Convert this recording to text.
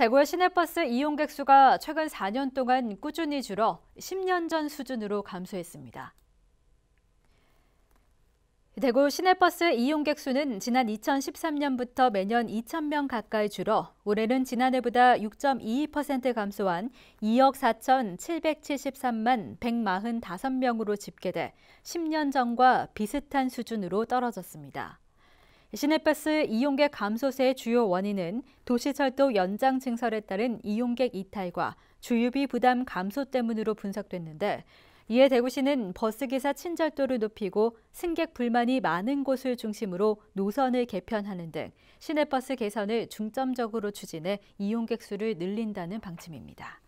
대구의 시내버스 이용객 수가 최근 4년 동안 꾸준히 줄어 10년 전 수준으로 감소했습니다. 대구 시내버스 이용객 수는 지난 2013년부터 매년 2 0명 가까이 줄어 올해는 지난해보다 6.22% 감소한 2억 4,773만 145명으로 집계돼 10년 전과 비슷한 수준으로 떨어졌습니다. 시내버스 이용객 감소세의 주요 원인은 도시철도 연장 증설에 따른 이용객 이탈과 주유비 부담 감소 때문으로 분석됐는데 이에 대구시는 버스기사 친절도를 높이고 승객 불만이 많은 곳을 중심으로 노선을 개편하는 등 시내버스 개선을 중점적으로 추진해 이용객 수를 늘린다는 방침입니다.